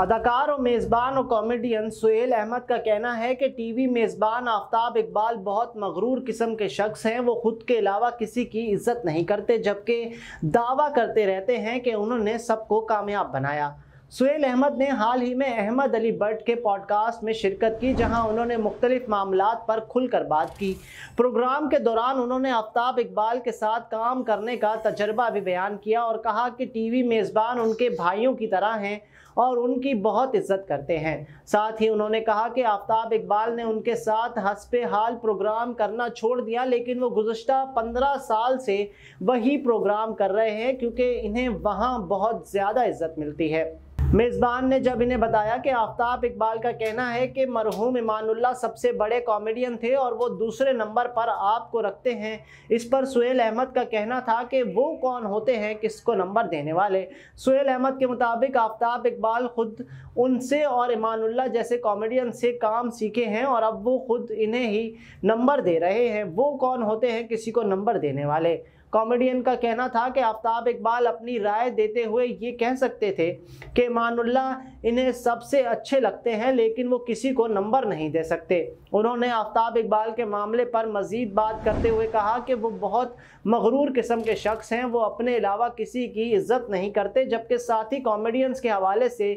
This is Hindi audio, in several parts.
अदाकार और मेज़बान और कॉमेडियन सुहेल अहमद का कहना है कि टीवी मेज़बान आफ्ताब इकबाल बहुत मगरूर किस्म के शख्स हैं वो ख़ुद के अलावा किसी की इज्जत नहीं करते जबकि दावा करते रहते हैं कि उन्होंने सबको कामयाब बनाया सुहेल अहमद ने हाल ही में अहमद अली बट के पॉडकास्ट में शिरकत की जहां उन्होंने मुख्तलिफ मामला पर खुलकर बात की प्रोग्राम के दौरान उन्होंने आफ्ताब इकबाल के साथ काम करने का तजर्बा भी बयान किया और कहा कि टीवी मेज़बान उनके भाइयों की तरह हैं और उनकी बहुत इज्जत करते हैं साथ ही उन्होंने कहा कि आफ्ताब इकबाल ने उनके साथ हसप हाल प्रोग्राम करना छोड़ दिया लेकिन वो गुज्त पंद्रह साल से वही प्रोग्राम कर रहे हैं क्योंकि इन्हें वहाँ बहुत ज़्यादा इज्जत मिलती है मेज़बान ने जब इन्हें बताया कि आफ्ताब इकबाल का कहना है कि मरहूम इमानुल्ला सबसे बड़े कॉमेडियन थे और वो दूसरे नंबर पर आपको रखते हैं इस पर सुहेल अहमद का कहना था कि वो कौन होते हैं किसको नंबर देने वाले सुहेल अहमद के मुताबिक आफ्ताब इकबाल ख़ुद उनसे और इमानुल्ला जैसे कॉमेडियन से काम सीखे हैं और अब वो खुद इन्हें ही नंबर दे रहे हैं वो कौन होते हैं किसी को नंबर देने वाले कॉमेडियन का कहना था कि आफ्ताब इकबाल अपनी राय देते हुए ये कह सकते थे कि मानुल्ला इन्हें सबसे अच्छे लगते हैं लेकिन वो किसी को नंबर नहीं दे सकते उन्होंने आफ्ताब इकबाल के मामले पर मज़ीद बात करते हुए कहा कि वो बहुत मगरूर किस्म के शख्स हैं वो अपने अलावा किसी की इज्जत नहीं करते जबकि साथी कॉमेडियंस के हवाले से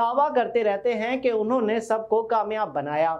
दावा करते रहते हैं कि उन्होंने सबको कामयाब बनाया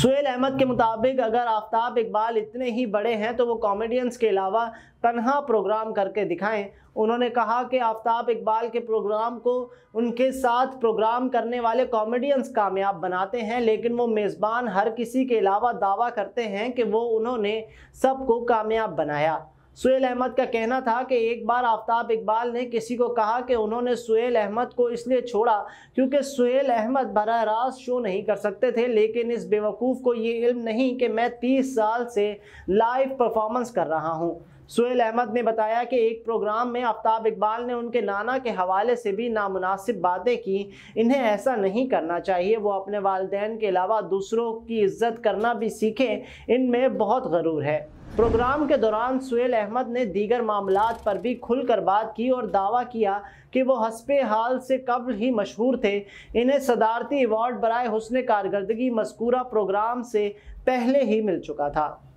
सुहेल अहमद के मुताबिक अगर आफ्ताब इकबाल इतने ही बड़े हैं तो वो कॉमेडियंस के अलावा तनहा प्रोग्राम करके दिखाएं उन्होंने कहा कि आफ्ताब इकबाल के प्रोग्राम को उनके साथ प्रोग्राम करने वाले कॉमेडियंस कामयाब बनाते हैं लेकिन वो मेज़बान हर किसी के अलावा दावा करते हैं कि वो उन्होंने सबको कामयाब बनाया सुहेल अहमद का कहना था कि एक बार आफ्ताब इकबाल ने किसी को कहा कि उन्होंने सुहेल अहमद को इसलिए छोड़ा क्योंकि सुहेल अहमद बरह रास्त शो नहीं कर सकते थे लेकिन इस बेवकूफ़ को ये इल्म नहीं कि मैं तीस साल से लाइव परफॉर्मेंस कर रहा हूँ सुहेल अहमद ने बताया कि एक प्रोग्राम में आफ्ताब इकबाल ने उनके नाना के हवाले से भी नामनासिब बातें की इन्हें ऐसा नहीं करना चाहिए वो अपने वालदेन के अलावा दूसरों की इज्जत करना भी सीखें इनमें बहुत गरूर है प्रोग्राम के दौरान सुहेल अहमद ने दीगर मामला पर भी खुलकर बात की और दावा किया कि वो हसब हाल से कबल ही मशहूर थे इन्हें सदारती अवार्ड बरए हुसन कारकर्दगी मस्कूरा प्रोग्राम से पहले ही मिल चुका था